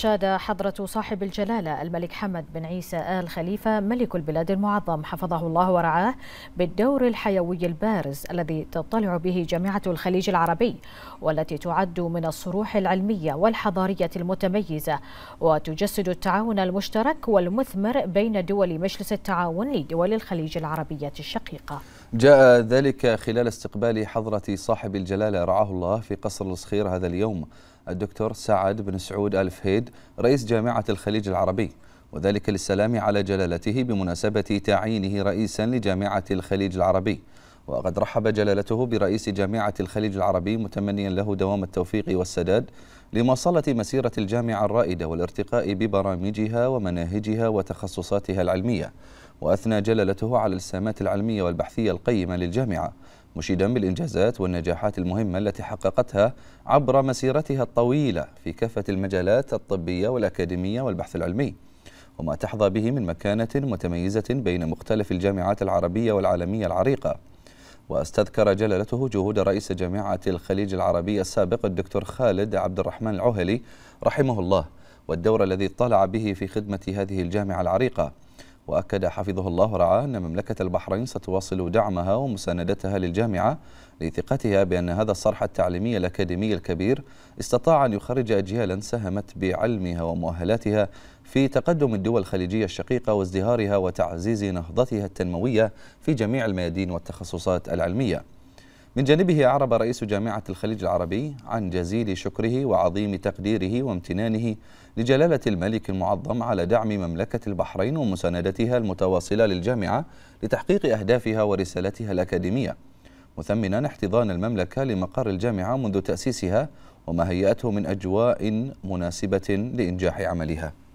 أشاد حضرة صاحب الجلالة الملك حمد بن عيسى آل خليفة ملك البلاد المعظم حفظه الله ورعاه بالدور الحيوي البارز الذي تطلع به جامعة الخليج العربي والتي تعد من الصروح العلمية والحضارية المتميزة وتجسد التعاون المشترك والمثمر بين دول مجلس التعاون لدول الخليج العربية الشقيقة جاء ذلك خلال استقبال حضرة صاحب الجلالة رعاه الله في قصر الصخير هذا اليوم الدكتور سعد بن سعود الفهيد رئيس جامعة الخليج العربي وذلك للسلام على جلالته بمناسبة تعيينه رئيسا لجامعة الخليج العربي وقد رحب جلالته برئيس جامعة الخليج العربي متمنيا له دوام التوفيق والسداد لمواصلة مسيرة الجامعة الرائدة والارتقاء ببرامجها ومناهجها وتخصصاتها العلمية وأثنى جلالته على السامات العلمية والبحثية القيمة للجامعة مشيدا بالإنجازات والنجاحات المهمة التي حققتها عبر مسيرتها الطويلة في كافة المجالات الطبية والأكاديمية والبحث العلمي وما تحظى به من مكانة متميزة بين مختلف الجامعات العربية والعالمية العريقة واستذكر جلالته جهود رئيس جامعة الخليج العربية السابق الدكتور خالد عبد الرحمن العهلي رحمه الله والدور الذي اطلع به في خدمة هذه الجامعة العريقة وأكد حفظه الله ورعاه أن مملكة البحرين ستواصل دعمها ومساندتها للجامعة لثقتها بأن هذا الصرح التعليمي الأكاديمي الكبير استطاع أن يخرج أجيالا ساهمت بعلمها ومؤهلاتها في تقدم الدول الخليجية الشقيقة وازدهارها وتعزيز نهضتها التنموية في جميع الميادين والتخصصات العلمية من جانبه أعرب رئيس جامعة الخليج العربي عن جزيل شكره وعظيم تقديره وامتنانه لجلالة الملك المعظم على دعم مملكة البحرين ومساندتها المتواصلة للجامعة لتحقيق أهدافها ورسالتها الأكاديمية مثمنا احتضان المملكة لمقر الجامعة منذ تأسيسها وما هيأته من أجواء مناسبة لإنجاح عملها